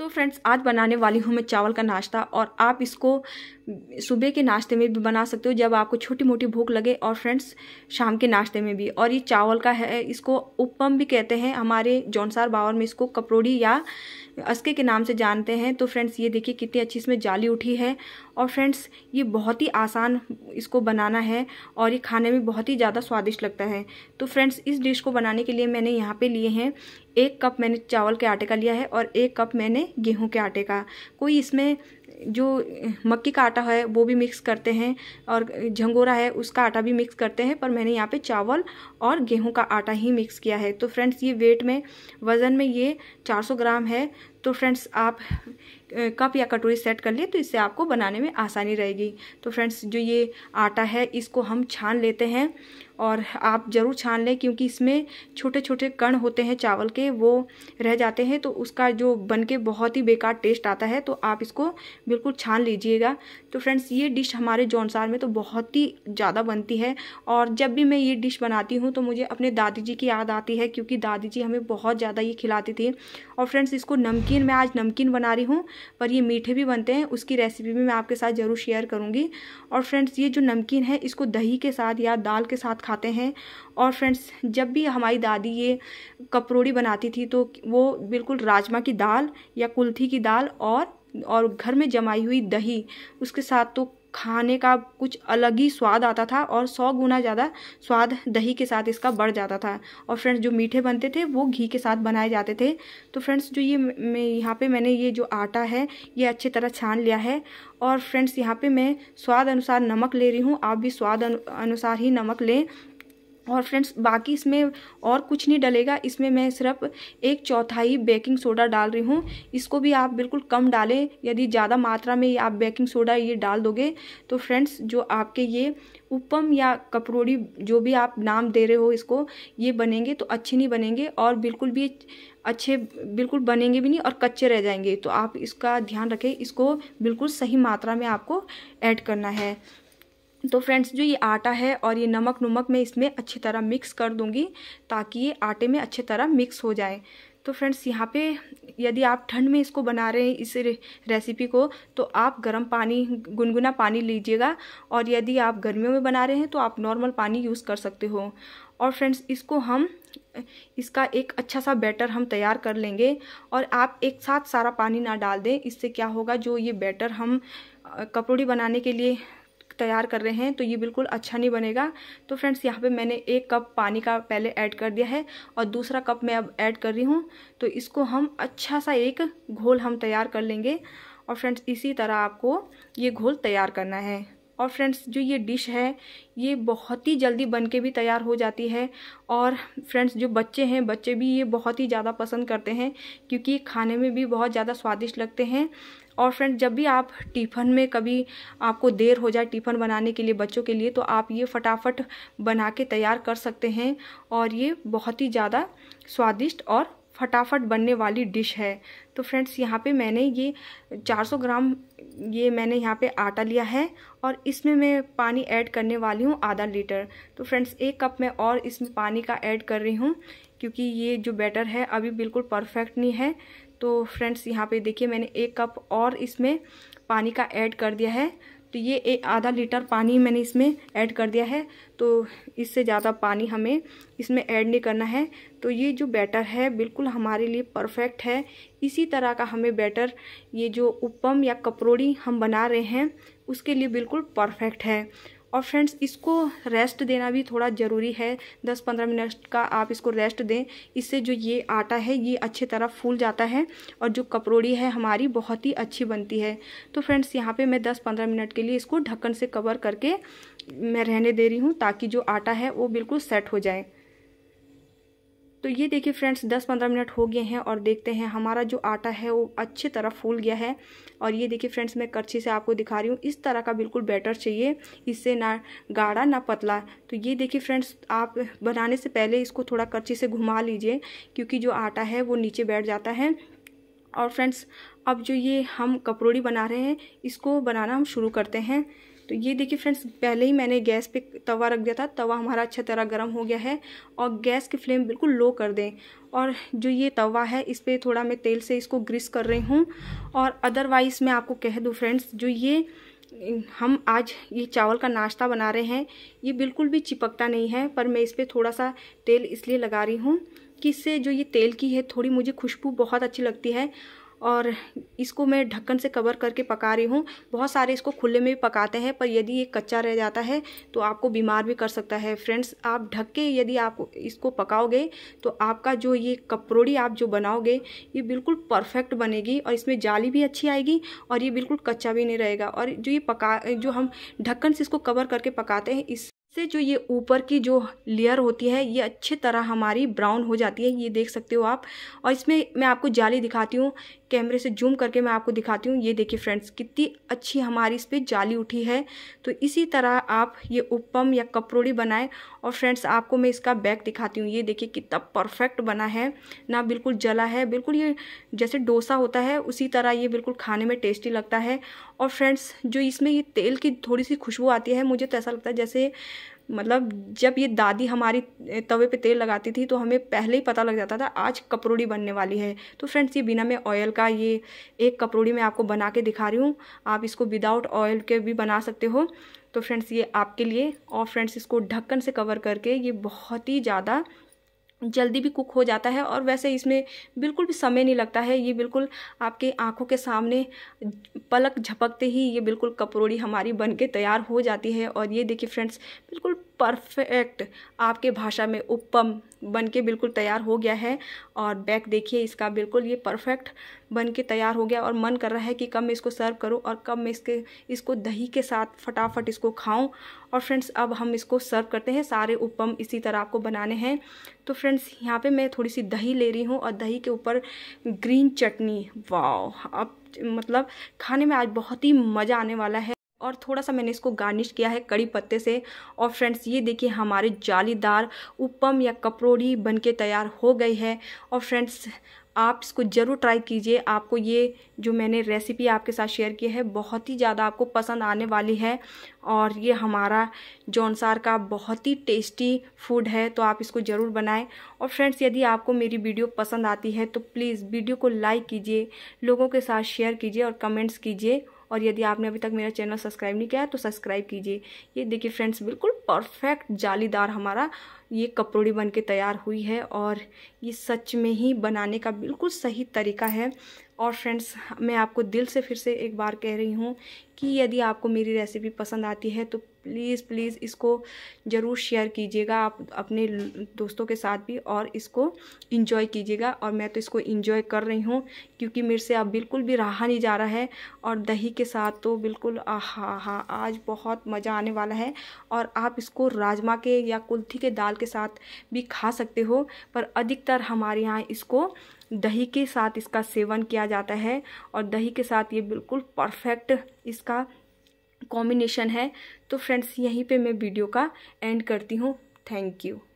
तो फ्रेंड्स आज बनाने वाली हूँ मैं चावल का नाश्ता और आप इसको सुबह के नाश्ते में भी बना सकते हो जब आपको छोटी मोटी भूख लगे और फ्रेंड्स शाम के नाश्ते में भी और ये चावल का है इसको उपम भी कहते हैं हमारे जौनसार बावर में इसको कपड़ोड़ी या अस्के के नाम से जानते हैं तो फ्रेंड्स ये देखिए कितनी अच्छी इसमें जाली उठी है और फ्रेंड्स ये बहुत ही आसान इसको बनाना है और ये खाने में बहुत ही ज़्यादा स्वादिष्ट लगता है तो फ्रेंड्स इस डिश को बनाने के लिए मैंने यहाँ पे लिए हैं एक कप मैंने चावल के आटे का लिया है और एक कप मैंने गेहूं के आटे का कोई इसमें जो मक्की का आटा है वो भी मिक्स करते हैं और झंगोरा है उसका आटा भी मिक्स करते हैं पर मैंने यहाँ पे चावल और गेहूं का आटा ही मिक्स किया है तो फ्रेंड्स ये वेट में वज़न में ये 400 ग्राम है तो फ्रेंड्स आप कप या कटोरी सेट कर लिए तो इससे आपको बनाने में आसानी रहेगी तो फ्रेंड्स जो ये आटा है इसको हम छान लेते हैं और आप ज़रूर छान लें क्योंकि इसमें छोटे छोटे कण होते हैं चावल के वो रह जाते हैं तो उसका जो बन के बहुत ही बेकार टेस्ट आता है तो आप इसको बिल्कुल छान लीजिएगा तो फ्रेंड्स ये डिश हमारे जौनसार में तो बहुत ही ज़्यादा बनती है और जब भी मैं ये डिश बनाती हूँ तो मुझे अपने दादी जी की याद आती है क्योंकि दादी जी हमें बहुत ज़्यादा ये खिलाती थी और फ्रेंड्स इसको नमकीन मैं आज नमकीन बना रही हूँ पर ये मीठे भी बनते हैं उसकी रेसिपी भी मैं आपके साथ ज़रूर शेयर करूँगी और फ्रेंड्स ये जो नमकीन है इसको दही के साथ या दाल के साथ खाते हैं और फ्रेंड्स जब भी हमारी दादी ये कपरोड़ी बनाती थी तो वो बिल्कुल राजमा की दाल या कुल्थी की दाल और और घर में जमाई हुई दही उसके साथ तो खाने का कुछ अलग ही स्वाद आता था और सौ गुना ज़्यादा स्वाद दही के साथ इसका बढ़ जाता था और फ्रेंड्स जो मीठे बनते थे वो घी के साथ बनाए जाते थे तो फ्रेंड्स जो ये मैं यहाँ पे मैंने ये जो आटा है ये अच्छी तरह छान लिया है और फ्रेंड्स यहाँ पे मैं स्वाद अनुसार नमक ले रही हूँ आप भी स्वाद अनुसार ही नमक लें और फ्रेंड्स बाकी इसमें और कुछ नहीं डलेगा इसमें मैं सिर्फ एक चौथाई बेकिंग सोडा डाल रही हूँ इसको भी आप बिल्कुल कम डालें यदि ज़्यादा मात्रा में आप बेकिंग सोडा ये डाल दोगे तो फ्रेंड्स जो आपके ये उपम या कपरोड़ी जो भी आप नाम दे रहे हो इसको ये बनेंगे तो अच्छे नहीं बनेंगे और बिल्कुल भी अच्छे बिल्कुल बनेंगे भी नहीं और कच्चे रह जाएंगे तो आप इसका ध्यान रखें इसको बिल्कुल सही मात्रा में आपको ऐड करना है तो फ्रेंड्स जो ये आटा है और ये नमक नुमक मैं इसमें अच्छी तरह मिक्स कर दूंगी ताकि ये आटे में अच्छी तरह मिक्स हो जाए तो फ्रेंड्स यहाँ पे यदि आप ठंड में इसको बना रहे हैं इस रेसिपी को तो आप गर्म पानी गुनगुना पानी लीजिएगा और यदि आप गर्मियों में बना रहे हैं तो आप नॉर्मल पानी यूज़ कर सकते हो और फ्रेंड्स इसको हम इसका एक अच्छा सा बैटर हम तैयार कर लेंगे और आप एक साथ सारा पानी ना डाल दें इससे क्या होगा जो ये बैटर हम कपड़ी बनाने के लिए तैयार कर रहे हैं तो ये बिल्कुल अच्छा नहीं बनेगा तो फ्रेंड्स यहाँ पे मैंने एक कप पानी का पहले ऐड कर दिया है और दूसरा कप मैं अब ऐड कर रही हूँ तो इसको हम अच्छा सा एक घोल हम तैयार कर लेंगे और फ्रेंड्स इसी तरह आपको ये घोल तैयार करना है और फ्रेंड्स जो ये डिश है ये बहुत ही जल्दी बन के भी तैयार हो जाती है और फ्रेंड्स जो बच्चे हैं बच्चे भी ये बहुत ही ज़्यादा पसंद करते हैं क्योंकि खाने में भी बहुत ज़्यादा स्वादिष्ट लगते हैं और फ्रेंड जब भी आप टिफ़न में कभी आपको देर हो जाए टिफ़न बनाने के लिए बच्चों के लिए तो आप ये फटाफट बना के तैयार कर सकते हैं और ये बहुत ही ज़्यादा स्वादिष्ट और फटाफट बनने वाली डिश है तो फ्रेंड्स यहाँ पे मैंने ये 400 ग्राम ये मैंने यहाँ पे आटा लिया है और इसमें मैं पानी ऐड करने वाली हूँ आधा लीटर तो फ्रेंड्स एक कप मैं और इसमें पानी का ऐड कर रही हूँ क्योंकि ये जो बैटर है अभी बिल्कुल परफेक्ट नहीं है तो फ्रेंड्स यहाँ पे देखिए मैंने एक कप और इसमें पानी का ऐड कर दिया है तो ये एक आधा लीटर पानी मैंने इसमें ऐड कर दिया है तो इससे ज़्यादा पानी हमें इसमें ऐड नहीं करना है तो ये जो बैटर है बिल्कुल हमारे लिए परफेक्ट है इसी तरह का हमें बैटर ये जो उपम या कपरोड़ी हम बना रहे हैं उसके लिए बिल्कुल परफेक्ट है और फ्रेंड्स इसको रेस्ट देना भी थोड़ा ज़रूरी है 10-15 मिनट का आप इसको रेस्ट दें इससे जो ये आटा है ये अच्छी तरह फूल जाता है और जो कपरोड़ी है हमारी बहुत ही अच्छी बनती है तो फ्रेंड्स यहाँ पे मैं 10-15 मिनट के लिए इसको ढक्कन से कवर करके मैं रहने दे रही हूँ ताकि जो आटा है वो बिल्कुल सेट हो जाए तो ये देखिए फ्रेंड्स 10-15 मिनट हो गए हैं और देखते हैं हमारा जो आटा है वो अच्छी तरह फूल गया है और ये देखिए फ्रेंड्स मैं करछी से आपको दिखा रही हूँ इस तरह का बिल्कुल बैटर चाहिए इससे ना गाढ़ा ना पतला तो ये देखिए फ्रेंड्स आप बनाने से पहले इसको थोड़ा करछी से घुमा लीजिए क्योंकि जो आटा है वो नीचे बैठ जाता है और फ्रेंड्स अब जो ये हम कपड़ोड़ी बना रहे हैं इसको बनाना हम शुरू करते हैं तो ये देखिए फ्रेंड्स पहले ही मैंने गैस पे तवा रख दिया था तवा हमारा अच्छा तरह गर्म हो गया है और गैस की फ्लेम बिल्कुल लो कर दें और जो ये तवा है इस पर थोड़ा मैं तेल से इसको ग्रीस कर रही हूँ और अदरवाइज़ मैं आपको कह दूँ फ्रेंड्स जो ये हम आज ये चावल का नाश्ता बना रहे हैं ये बिल्कुल भी चिपकता नहीं है पर मैं इस पर थोड़ा सा तेल इसलिए लगा रही हूँ कि इससे जो ये तेल की है थोड़ी मुझे खुशबू बहुत अच्छी लगती है और इसको मैं ढक्कन से कवर करके पका रही हूँ बहुत सारे इसको खुले में भी पकाते हैं पर यदि ये कच्चा रह जाता है तो आपको बीमार भी कर सकता है फ्रेंड्स आप ढक के यदि आप इसको पकाओगे तो आपका जो ये कपरोड़ी आप जो बनाओगे ये बिल्कुल परफेक्ट बनेगी और इसमें जाली भी अच्छी आएगी और ये बिल्कुल कच्चा भी नहीं रहेगा और जो ये पका जो हम ढक्कन से इसको कवर करके पकाते हैं इस से जो ये ऊपर की जो लेयर होती है ये अच्छी तरह हमारी ब्राउन हो जाती है ये देख सकते हो आप और इसमें मैं आपको जाली दिखाती हूँ कैमरे से जूम करके मैं आपको दिखाती हूँ ये देखिए फ्रेंड्स कितनी अच्छी हमारी इस पर जाली उठी है तो इसी तरह आप ये उपम या कपरोड़ी बनाएं और फ्रेंड्स आपको मैं इसका बैक दिखाती हूँ ये देखिए कितना परफेक्ट बना है ना बिल्कुल जला है बिल्कुल ये जैसे डोसा होता है उसी तरह ये बिल्कुल खाने में टेस्टी लगता है और फ्रेंड्स जो इसमें ये तेल की थोड़ी सी खुशबू आती है मुझे तो ऐसा लगता है जैसे मतलब जब ये दादी हमारी तवे पे तेल लगाती थी तो हमें पहले ही पता लग जाता था आज कपरोड़ी बनने वाली है तो फ्रेंड्स ये बिना मैं ऑयल का ये एक कपरोड़ी मैं आपको बना के दिखा रही हूँ आप इसको विदाउट ऑयल के भी बना सकते हो तो फ्रेंड्स ये आपके लिए और फ्रेंड्स इसको ढक्कन से कवर करके ये बहुत ही ज़्यादा जल्दी भी कुक हो जाता है और वैसे इसमें बिल्कुल भी समय नहीं लगता है ये बिल्कुल आपके आंखों के सामने पलक झपकते ही ये बिल्कुल कपरोड़ी हमारी बन के तैयार हो जाती है और ये देखिए फ्रेंड्स बिल्कुल परफेक्ट आपके भाषा में उपम बन के बिल्कुल तैयार हो गया है और बैक देखिए इसका बिल्कुल ये परफेक्ट बन के तैयार हो गया और मन कर रहा है कि कब मैं इसको सर्व करूं और कब मैं इसके इसको दही के साथ फटाफट इसको खाऊं और फ्रेंड्स अब हम इसको सर्व करते हैं सारे उपम इसी तरह आपको बनाने हैं तो फ्रेंड्स यहाँ पर मैं थोड़ी सी दही ले रही हूँ और दही के ऊपर ग्रीन चटनी वाओ अब मतलब खाने में आज बहुत ही मज़ा आने वाला है और थोड़ा सा मैंने इसको गार्निश किया है कड़ी पत्ते से और फ्रेंड्स ये देखिए हमारे जालीदार उपम या कपरोड़ी बनके तैयार हो गई है और फ्रेंड्स आप इसको ज़रूर ट्राई कीजिए आपको ये जो मैंने रेसिपी आपके साथ शेयर की है बहुत ही ज़्यादा आपको पसंद आने वाली है और ये हमारा जौनसार का बहुत ही टेस्टी फूड है तो आप इसको ज़रूर बनाएं और फ्रेंड्स यदि आपको मेरी वीडियो पसंद आती है तो प्लीज़ वीडियो को लाइक कीजिए लोगों के साथ शेयर कीजिए और कमेंट्स कीजिए और यदि आपने अभी तक मेरा चैनल सब्सक्राइब नहीं किया है तो सब्सक्राइब कीजिए ये देखिए फ्रेंड्स बिल्कुल परफेक्ट जालीदार हमारा ये कपड़ोड़ी बन के तैयार हुई है और ये सच में ही बनाने का बिल्कुल सही तरीका है और फ्रेंड्स मैं आपको दिल से फिर से एक बार कह रही हूँ कि यदि आपको मेरी रेसिपी पसंद आती है तो प्लीज़ प्लीज़ इसको ज़रूर शेयर कीजिएगा आप अपने दोस्तों के साथ भी और इसको इन्जॉय कीजिएगा और मैं तो इसको इन्जॉय कर रही हूँ क्योंकि मेरे से अब बिल्कुल भी रहा नहीं जा रहा है और दही के साथ तो बिल्कुल आहा हा आज बहुत मज़ा आने वाला है और आप इसको राजमा के या कुल्थी के दाल के साथ भी खा सकते हो पर अधिकतर हमारे यहाँ इसको दही के साथ इसका सेवन किया जाता है और दही के साथ ये बिल्कुल परफेक्ट इसका कॉम्बिनेशन है तो फ्रेंड्स यहीं पे मैं वीडियो का एंड करती हूँ थैंक यू